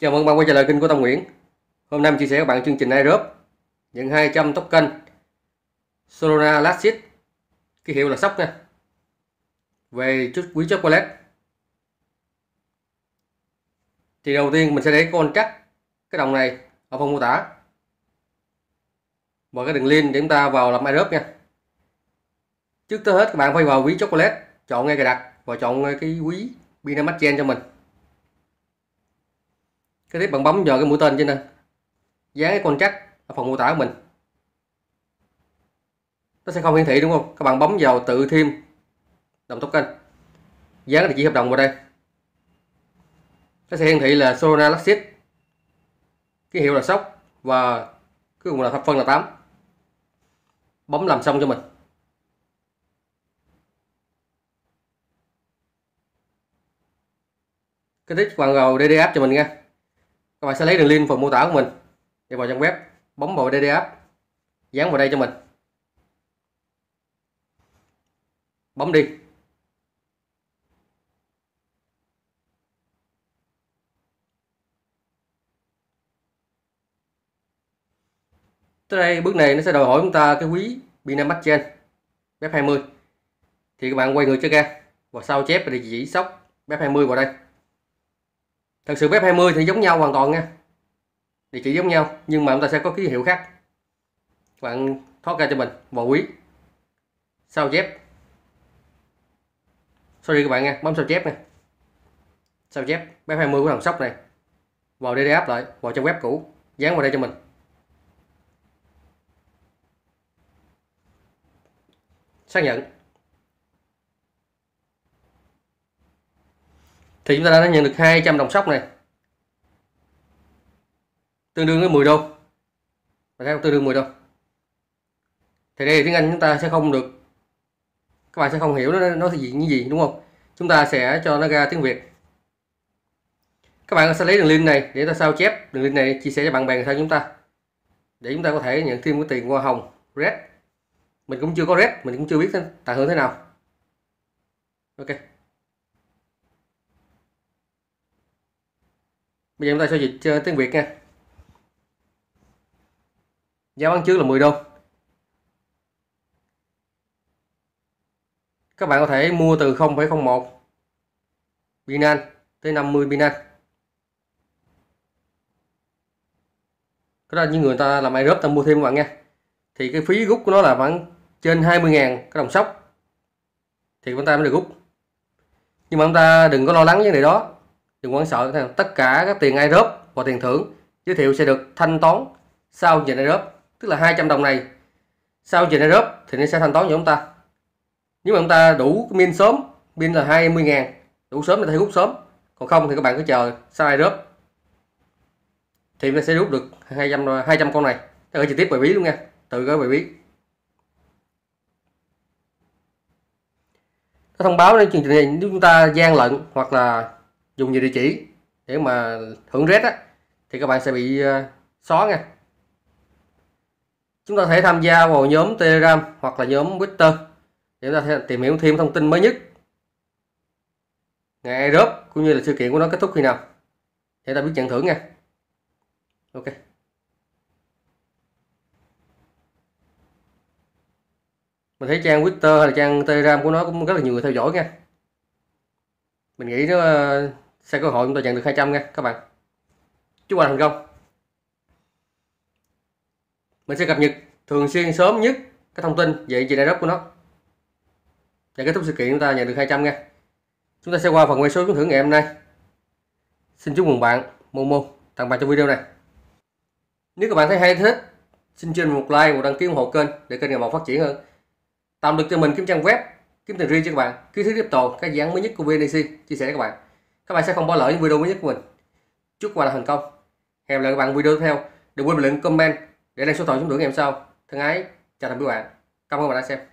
Chào mừng bạn quay trở lại kênh của Tâm Nguyễn. Hôm nay mình chia sẻ với bạn chương trình Aerob nhận 200 token Solana Latsit ký hiệu là sóc nha. Về chút quý chocolate Thì đầu tiên mình sẽ để contract cái đồng này ở phần mô tả. Và cái đường link để chúng ta vào làm Aerob nha. Trước tới hết các bạn phải vào quý chocolate, chọn ngay cài đặt và chọn ngay cái quý Binance Chain cho mình cái tiếp bạn bấm vào cái mũi tên trên nè dán cái contract ở phần mô tả của mình nó sẽ không hiển thị đúng không các bạn bấm vào tự thêm đồng token dán địa chỉ hợp đồng vào đây nó sẽ hiển thị là Solana Luxit, ký hiệu là sốc và cuối cùng là thập phân là 8 bấm làm xong cho mình cái tích bạn vào DD cho mình nha các bạn sẽ lấy đường link phần mô tả của mình đi vào trang web bấm vào DDF dán vào đây cho mình bấm đi tới đây bước này nó sẽ đòi hỏi chúng ta cái quý Binance Chain BEP20 thì các bạn quay người chơi ra và sao chép địa chỉ sóc BEP20 vào đây thật sự web 20 thì giống nhau hoàn toàn nha địa chỉ giống nhau nhưng mà chúng ta sẽ có ký hiệu khác bạn thoát ra cho mình vào quý sao chép sorry các bạn nha bấm sao chép nè sao chép web 20 của thằng sóc này vào đây để áp lại vào trong web cũ dán vào đây cho mình xác nhận thì chúng ta đã nhận được 200 đồng sóc này tương đương với 10 đô tương đương 10 đô thì đây tiếng Anh chúng ta sẽ không được các bạn sẽ không hiểu nó nó thì gì như gì đúng không chúng ta sẽ cho nó ra tiếng Việt các bạn sẽ lấy đường link này để ta sao chép đường link này chia sẻ cho bạn bè sau chúng ta để chúng ta có thể nhận thêm cái tiền hoa hồng red mình cũng chưa có red mình cũng chưa biết tận hưởng thế nào ok bây giờ chúng ta sẽ dịch tiếng Việt nha giá bán trước là 10 đô các bạn có thể mua từ 0,01 Binance tới 50 Binance có đó những người ta làm airdrop ta mua thêm các bạn nha thì cái phí rút của nó là khoảng trên 20.000 cái đồng sóc thì chúng ta mới được rút nhưng mà chúng ta đừng có lo lắng vấn đề đó Đừng quan sợ, tất cả các tiền ai góp và tiền thưởng giới thiệu sẽ được thanh toán sau giờ ai góp, tức là 200 đồng này sau giờ ai góp thì nó sẽ thanh toán cho chúng ta. Nếu mà chúng ta đủ min sớm, min là 20 ngàn, đủ sớm thì ta rút sớm, còn không thì các bạn cứ chờ sau ai góp thì nó sẽ rút được 200 200 con này. Ở trực tiếp bài bí luôn nha, tự gửi bài bí. Nó thông báo đến chương trình này nếu chúng ta gian lận hoặc là dùng về địa chỉ để mà hưởng rét á thì các bạn sẽ bị ờ, xóa nha chúng ta thể tham gia vào nhóm telegram hoặc là nhóm twitter để chúng ta sẽ tìm hiểu thêm thông tin mới nhất ngày Aerob cũng như là sự kiện của nó kết thúc khi nào để ta biết nhận thưởng nha ok mình thấy trang Twitter hay là trang Telegram của nó cũng rất là nhiều người theo dõi nha mình nghĩ nó ờ, sẽ cơ hội chúng tôi nhận được 200 nha các bạn chúc bạn thành công mình sẽ cập nhật thường xuyên sớm nhất cái thông tin về chị đại đất của nó và kết thúc sự kiện chúng ta nhận được 200 nha chúng ta sẽ qua phần quay số trúng thưởng ngày hôm nay xin chúc mừng bạn Momo tặng bạn cho video này nếu các bạn thấy hay thích xin trên một like và đăng ký ủng hộ kênh để kênh ngày một phát triển hơn tạo được cho mình kiếm trang web kiếm tiền riêng cho các bạn kiến thức tiếp tục các dự án mới nhất của VNC chia sẻ các bạn các bạn sẽ không bỏ lỡ những video mới nhất của mình chúc các là thành công hẹn gặp lại các bạn video tiếp theo đừng quên bình luận comment để đăng số thoại chúng tưởng ngày hôm sau thân ái chào tạm biệt các bạn cảm ơn bạn đã xem